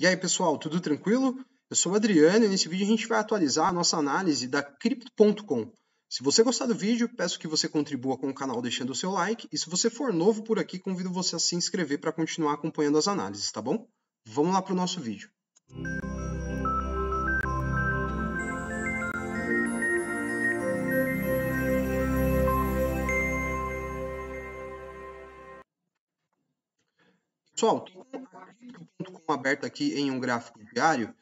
E aí pessoal, tudo tranquilo? Eu sou o Adriano e nesse vídeo a gente vai atualizar a nossa análise da Crypto.com. Se você gostar do vídeo, peço que você contribua com o canal deixando o seu like e se você for novo por aqui, convido você a se inscrever para continuar acompanhando as análises, tá bom? Vamos lá para o nosso vídeo. Pessoal, estou com aberto aqui em um gráfico diário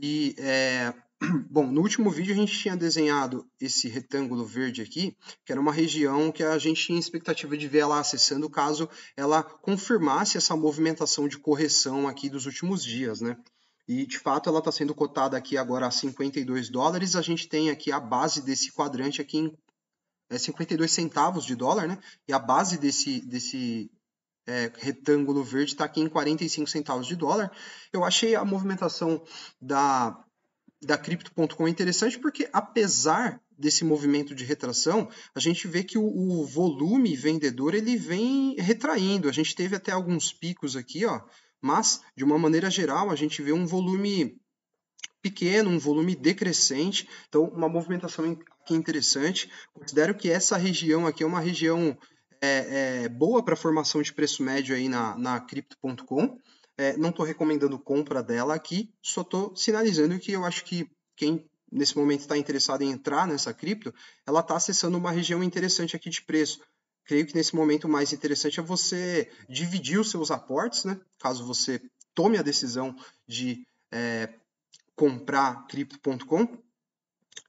e, é, bom, no último vídeo a gente tinha desenhado esse retângulo verde aqui, que era uma região que a gente tinha expectativa de ver ela acessando caso ela confirmasse essa movimentação de correção aqui dos últimos dias, né? E de fato ela está sendo cotada aqui agora a 52 dólares. A gente tem aqui a base desse quadrante aqui em é 52 centavos de dólar, né? E a base desse, desse é, retângulo verde está aqui em 45 centavos de dólar. Eu achei a movimentação da, da Crypto.com interessante porque, apesar desse movimento de retração, a gente vê que o, o, volume vendedor ele vem retraindo. A gente teve até alguns picos aqui, ó, mas de uma maneira geral a gente vê um volume pequeno, um volume decrescente. Então, uma movimentação aqui é interessante. Considero que essa região aqui é uma região é, é, boa para formação de preço médio aí na, na Crypto.com. É, não estou recomendando compra dela aqui, só estou sinalizando que eu acho que quem nesse momento está interessado em entrar nessa cripto, ela está acessando uma região interessante aqui de preço. Creio que nesse momento o mais interessante é você dividir os seus aportes, né? caso você tome a decisão de é, comprar cripto.com.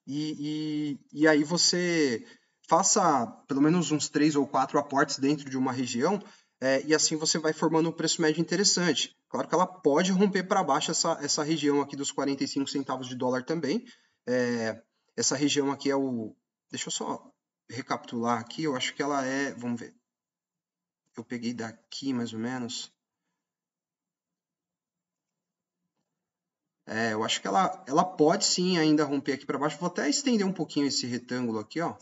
E, e, e aí você faça pelo menos uns três ou quatro aportes dentro de uma região é, e assim você vai formando um preço médio interessante. Claro que ela pode romper para baixo essa, essa região aqui dos 45 centavos de dólar também. É, essa região aqui é o. Deixa eu só recapitular aqui, eu acho que ela é. Vamos ver. Eu peguei daqui mais ou menos. É, eu acho que ela, ela pode sim ainda romper aqui para baixo. Vou até estender um pouquinho esse retângulo aqui, ó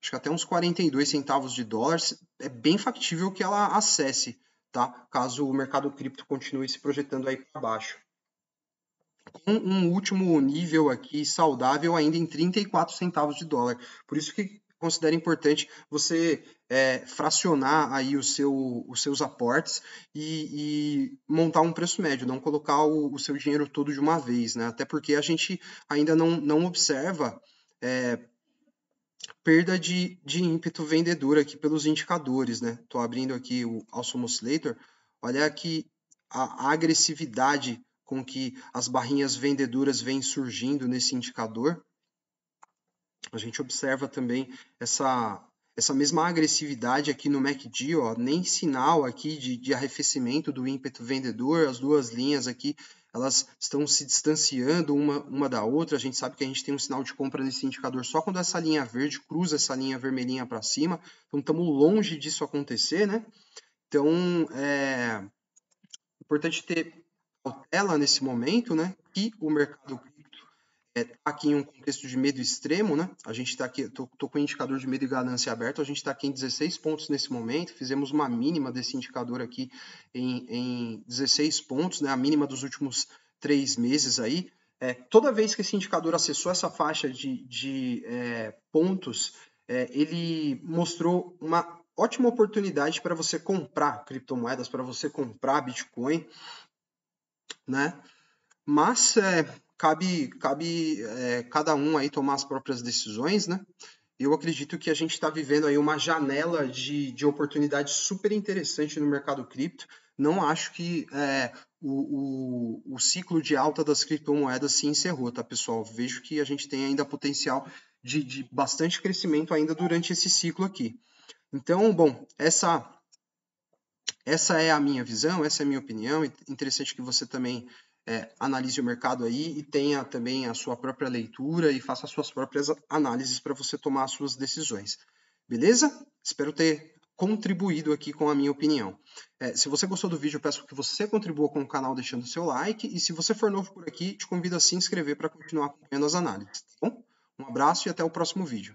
acho que até uns 42 centavos de dólares, é bem factível que ela acesse, tá? Caso o mercado cripto continue se projetando aí para baixo. Um, um último nível aqui saudável ainda em 34 centavos de dólar. Por isso que considero importante você é, fracionar aí o seu, os seus aportes e, e, montar um preço médio, não colocar o, o, seu dinheiro todo de uma vez, né? Até porque a gente ainda não, não observa é, perda de, de ímpeto vendedor aqui pelos indicadores, né? Estou abrindo aqui o Awesome Oscillator. Olha aqui a, a agressividade com que as barrinhas vendedoras vêm surgindo nesse indicador. A gente observa também essa essa mesma agressividade aqui no MACD, ó, nem sinal aqui de, de arrefecimento do ímpeto vendedor, as duas linhas aqui elas estão se distanciando uma, uma da outra. A gente sabe que a gente tem um sinal de compra nesse indicador só quando essa linha verde cruza essa linha vermelhinha para cima. Então estamos longe disso acontecer, né? Então é importante ter cautela nesse momento, né? Que o mercado aqui em um contexto de medo extremo, né? A gente está aqui, tô, tô, com o indicador de medo e ganância aberto, a gente está aqui em 16 pontos nesse momento, fizemos uma mínima desse indicador aqui em, em 16 pontos, né? A mínima dos últimos três meses aí. É, toda vez que esse indicador acessou essa faixa de, de é, pontos, é, ele mostrou uma ótima oportunidade para você comprar criptomoedas, para você comprar Bitcoin, né? Mas é, cabe, cabe é, cada um aí tomar as próprias decisões, né? Eu acredito que a gente está vivendo aí uma janela de, de oportunidade super interessante no mercado cripto. Não acho que é, o, o, o ciclo de alta das criptomoedas se encerrou, tá, pessoal? Vejo que a gente tem ainda potencial de, de bastante crescimento ainda durante esse ciclo aqui. Então, bom, essa, essa é a minha visão, essa é a minha opinião. Interessante que você também é, analise o mercado aí e tenha também a sua própria leitura e faça as suas próprias análises para você tomar as suas decisões. Beleza? Espero ter contribuído aqui com a minha opinião. É, se você gostou do vídeo, peço que você contribua com o canal deixando seu like e se você for novo por aqui, te convido a se inscrever para continuar acompanhando as análises. Tá bom? Um abraço e até o próximo vídeo.